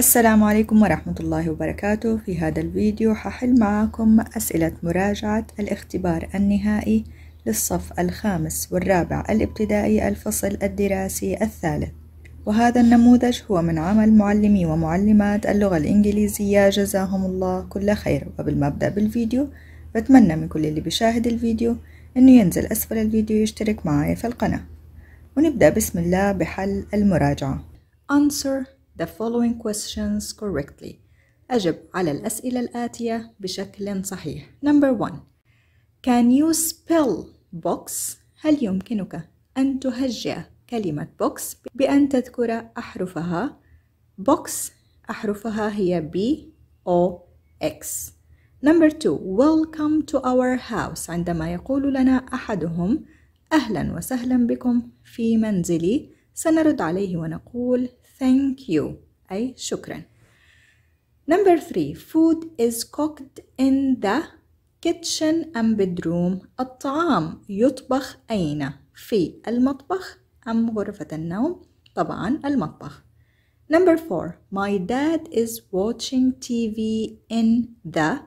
السلام عليكم ورحمة الله وبركاته في هذا الفيديو ححل معاكم أسئلة مراجعة الاختبار النهائي للصف الخامس والرابع الابتدائي الفصل الدراسي الثالث وهذا النموذج هو من عمل معلمي ومعلمات اللغة الإنجليزية جزاهم الله كل خير قبل ما أبدأ بالفيديو بتمنى من كل اللي بيشاهد الفيديو أنه ينزل أسفل الفيديو يشترك معي في القناة ونبدأ بسم الله بحل المراجعة Answer the following questions correctly أجب على الأسئلة الآتية بشكل صحيح Number one Can you spell box؟ هل يمكنك أن تهجئ كلمة box بأن تذكر أحرفها box أحرفها هي B O X Number two Welcome to our house عندما يقول لنا أحدهم أهلا وسهلا بكم في منزلي سنرد عليه ونقول thank you أي شكرا number three food is cooked in the kitchen and bedroom الطعام يطبخ أين في المطبخ أم غرفة النوم طبعا المطبخ number four my dad is watching TV in the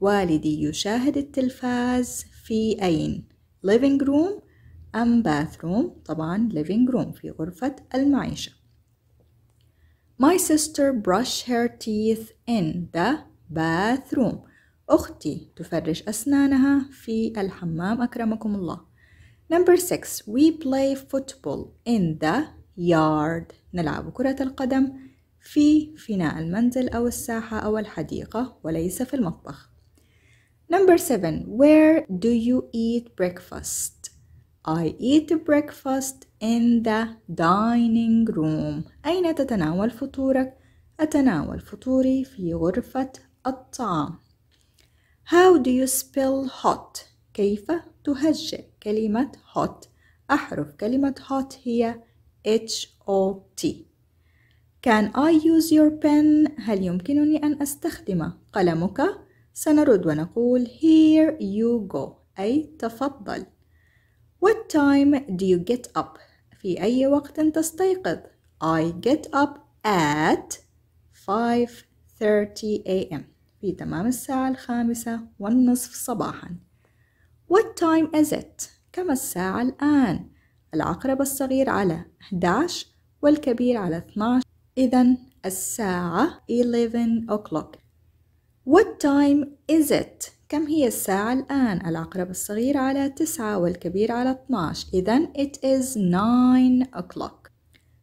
والدي يشاهد التلفاز في أين living room أم bathroom طبعا living room في غرفة المعيشة My sister brush her teeth in the bathroom أختي تفرش أسنانها في الحمام أكرمكم الله Number six. We play football in the yard نلعب كرة القدم في فناء المنزل أو الساحة أو الحديقة وليس في المطبخ Number seven. Where do you eat breakfast? I eat breakfast in the dining room أين تتناول فطورك؟ أتناول فطوري في غرفة الطعام How do you spell hot؟ كيف تهجئ كلمة hot؟ أحرف كلمة hot هي H O T Can I use your pen؟ هل يمكنني أن أستخدم قلمك؟ سنرد ونقول Here you go أي تفضل What time do you get up؟ في أي وقت تستيقظ I get up at 5.30 a.m. في تمام الساعة الخامسة والنصف صباحا What time is it? كم الساعة الآن؟ العقرب الصغير على 11 والكبير على 12 إذا الساعة 11 o'clock What time is it? كم هي الساعة الآن؟ العقرب الصغير على تسعة والكبير على 12 إذا it is 9 o'clock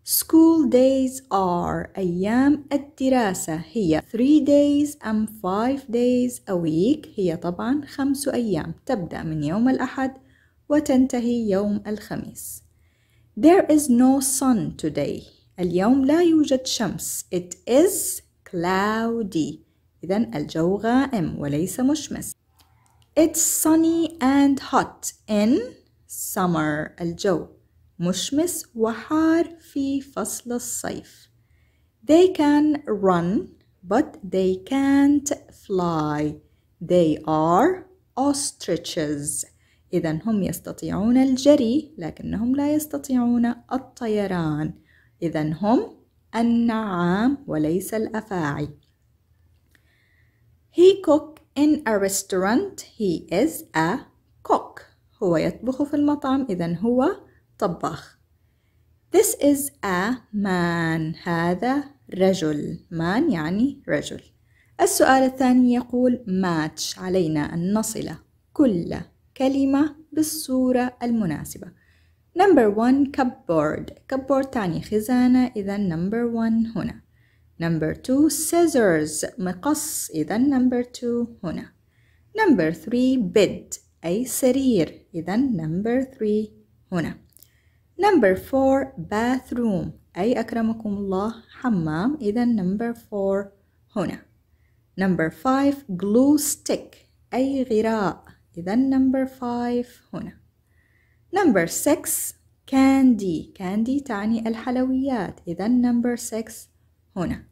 School days are أيام الدراسة هي 3 days and 5 days a week هي طبعا خمس أيام تبدأ من يوم الأحد وتنتهي يوم الخميس There is no sun today اليوم لا يوجد شمس It is cloudy إذا الجو غائم وليس مشمس It's sunny and hot in summer الجو مشمس وحار في فصل الصيف They can run but they can't fly They are ostriches إذا هم يستطيعون الجري لكنهم لا يستطيعون الطيران إذا هم النعام وليس الأفاعي He cooked In a restaurant he is a cook هو يطبخ في المطعم إذا هو طباخ This is a man هذا رجل man يعني رجل السؤال الثاني يقول match علينا أن نصل كل كلمة بالصورة المناسبة Number one cupboard cupboard تعني خزانة إذا number one هنا Number two, scissors مقص إذا number two هنا. Number three, bed أي سرير إذا number three هنا. Number four, bathroom أي أكرمكم الله حمام إذا number four هنا. Number five, glue stick أي غراء إذا number five هنا. Number six, candy candy تعني الحلويات إذا number six هنا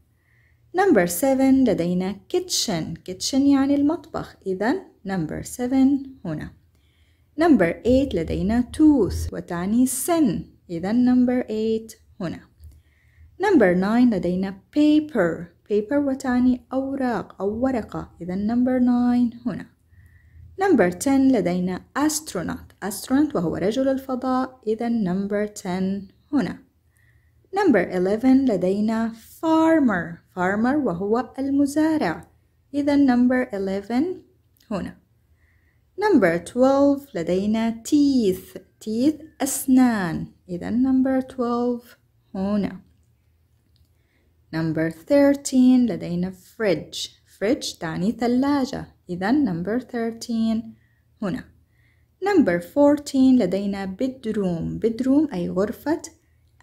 نمبر 7 لدينا kitchen kitchen يعني المطبخ إذا نمبر 7 هنا نمبر 8 لدينا tooth وتعني سن إذا نمبر 8 هنا نمبر 9 لدينا paper paper وتعني أوراق أو ورقة إذا نمبر 9 هنا نمبر 10 لدينا astronaut astronaut وهو رجل الفضاء إذا نمبر 10 هنا نمبر 11 لدينا farmer farmer وهو المزارع إذا نمبر 11 هنا نمبر 12 لدينا teeth teeth أسنان إذا نمبر 12 هنا نمبر 13 لدينا fridge fridge تعني ثلاجة إذا نمبر 13 هنا نمبر 14 لدينا bedroom bedroom أي غرفة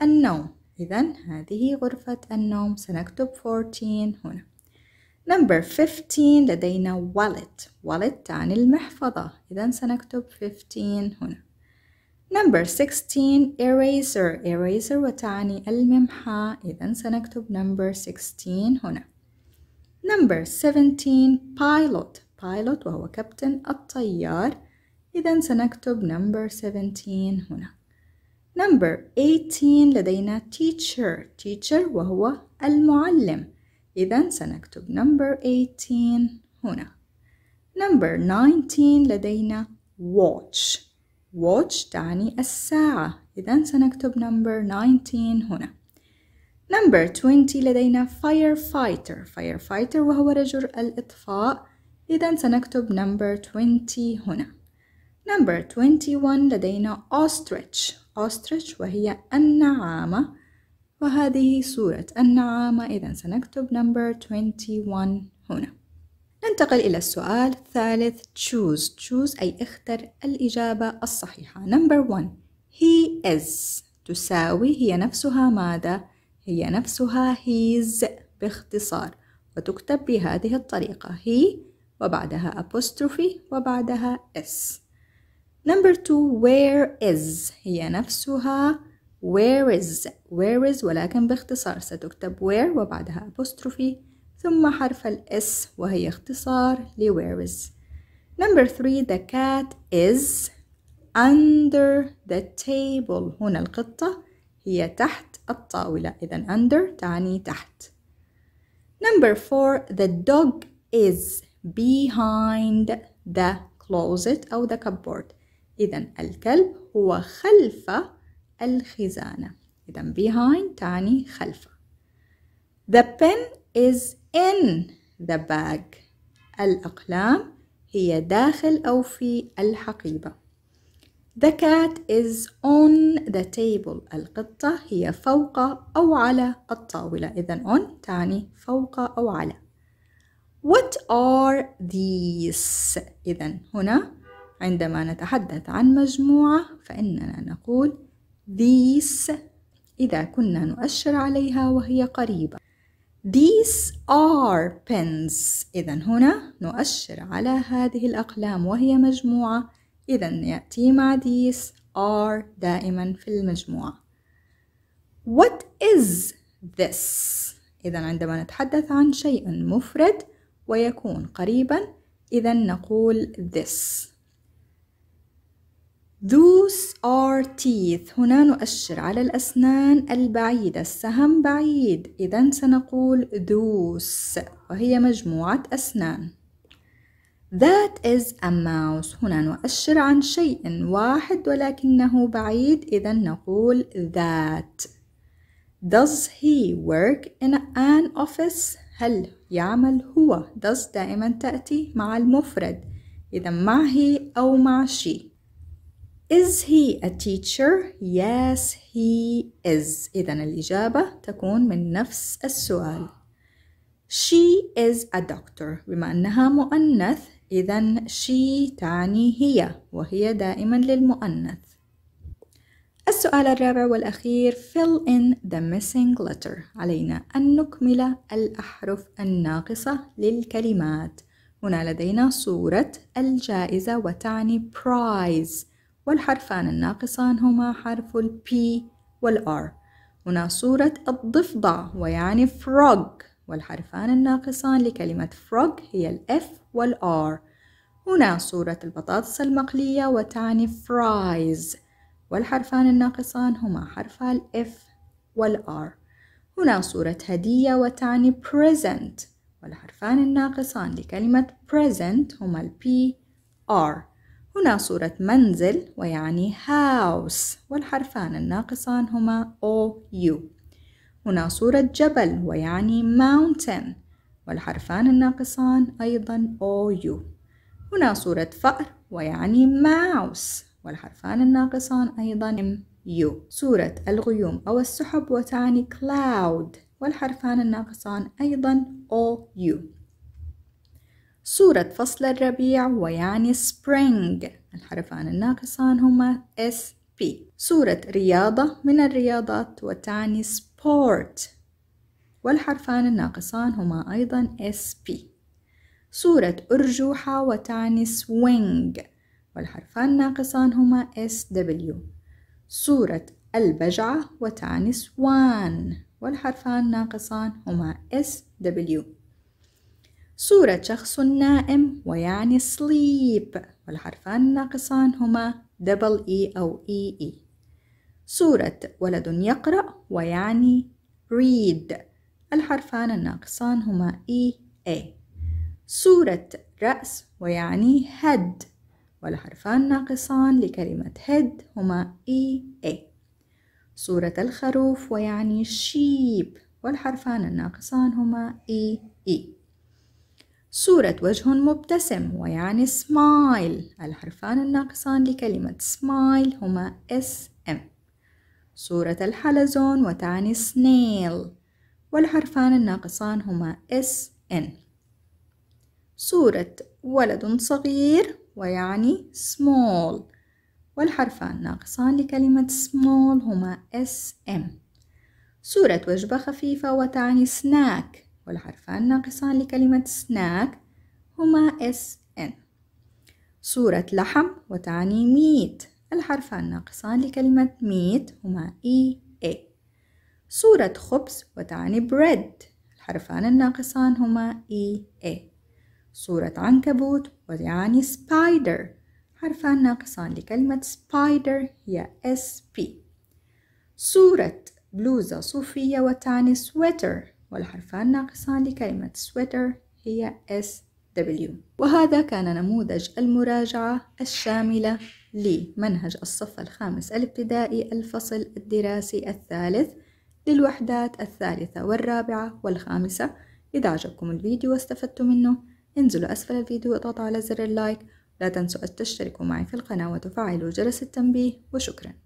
النوم إذا هذه غرفة النوم سنكتب 14 هنا نمبر 15 لدينا wallet wallet تعني المحفظة إذا سنكتب 15 هنا نمبر 16 eraser eraser وتعني الممحى إذا سنكتب نمبر 16 هنا نمبر 17 pilot pilot وهو كابتن الطيار إذا سنكتب نمبر 17 هنا Number 18 لدينا teacher teacher وهو المعلم إذا سنكتب number 18 هنا number 19 لدينا watch watch تعني الساعة إذا سنكتب number 19 هنا number 20 لدينا firefighter firefighter وهو رجل الإطفاء إذا سنكتب number 20 هنا number 21 لدينا ostrich ostrich وهي النعامة وهذه صورة النعامة إذا سنكتب number 21 هنا ننتقل إلى السؤال الثالث choose choose أي اختر الإجابة الصحيحة number 1 he is تساوي هي نفسها ماذا؟ هي نفسها his باختصار وتكتب بهذه الطريقة he وبعدها apostrophe وبعدها s number two where is هي نفسها where is where is ولكن باختصار ستكتب where وبعدها apostrophe ثم حرف الاس وهي اختصار ل where is number three the cat is under the table هنا القطة هي تحت الطاولة إذا under تعني تحت number four the dog is behind the closet أو the cupboard إذا الكلب هو خلف الخزانة إذا behind تعني خلف The pen is in the bag الأقلام هي داخل أو في الحقيبة The cat is on the table القطة هي فوق أو على الطاولة إذا on تعني فوق أو على What are these؟ إذا هنا عندما نتحدث عن مجموعة فإننا نقول these إذا كنا نؤشر عليها وهي قريبة These are pens إذا هنا نؤشر على هذه الأقلام وهي مجموعة إذا يأتي مع these are دائما في المجموعة What is this؟ إذا عندما نتحدث عن شيء مفرد ويكون قريبا إذا نقول this Those are teeth هنا نؤشر على الأسنان البعيدة السهم بعيد إذا سنقول those وهي مجموعة أسنان That is a mouse هنا نؤشر عن شيء واحد ولكنه بعيد إذا نقول that Does he work in an office؟ هل يعمل هو؟ Does دائما تأتي مع المفرد إذا مع he أو مع she Is he a teacher? Yes, he is. إذا الإجابة تكون من نفس السؤال. She is a doctor. بما أنها مؤنث إذا she تعني هي وهي دائما للمؤنث. السؤال الرابع والأخير fill in the missing letter. علينا أن نكمل الأحرف الناقصة للكلمات. هنا لدينا صورة الجائزة وتعني prize. والحرفان الناقصان هما حرف ال P وال R هنا صورة الضفدع ويعني frog والحرفان الناقصان لكلمة frog هي ال F وال R هنا صورة البطاطس المقلية وتعني fries والحرفان الناقصان هما حرف ال F وال R هنا صورة هدية وتعني present والحرفان الناقصان لكلمة present هما ال P R هنا صورة منزل ويعني house والحرفان الناقصان هما O U هنا صورة جبل ويعني mountain والحرفان الناقصان أيضا O U هنا صورة فأر ويعني mouse والحرفان الناقصان أيضا U صورة الغيوم أو السحب وتعني cloud والحرفان الناقصان أيضا O U صورة فصل الربيع ويعني spring الحرفان الناقصان هما S P صورة رياضة من الرياضات وتعني sport والحرفان الناقصان هما أيضا S P صورة أرجوحة وتعني swing والحرفان الناقصان هما S W صورة البجعة وتعني swan والحرفان الناقصان هما S W صورة شخص نائم ويعني sleep والحرفان الناقصان هما double e أو e e صورة ولد يقرأ ويعني read الحرفان الناقصان هما e a صورة رأس ويعني head والحرفان الناقصان لكلمة head هما e a صورة الخروف ويعني sheep والحرفان الناقصان هما e e صورة وجه مبتسم ويعني سمايل الحرفان الناقصان لكلمة سمايل هما اس ام صورة الحلزون وتعني سنيل والحرفان الناقصان هما اس ان صورة ولد صغير ويعني small والحرفان الناقصان لكلمة small هما اس ام صورة وجبة خفيفة وتعني snack والحرفان الناقصان لكلمة سناك هما اس ان صورة لحم وتعني ميت الحرفان الناقصان لكلمة ميت هما اي e اي صورة خبز وتعني بريد الحرفان الناقصان هما اي e اي صورة عنكبوت وتعني سبايدر حرفان ناقصان لكلمة سبايدر هي اس بي صورة بلوزة صوفية وتعني سويتر والحرفان ناقصان لكلمة sweater هي SW وهذا كان نموذج المراجعة الشاملة لمنهج الصف الخامس الابتدائي الفصل الدراسي الثالث للوحدات الثالثة والرابعة والخامسة إذا عجبكم الفيديو واستفدتم منه انزلوا أسفل الفيديو واضغطوا على زر اللايك لا تنسوا أن تشتركوا معي في القناة وتفعلوا جرس التنبيه وشكراً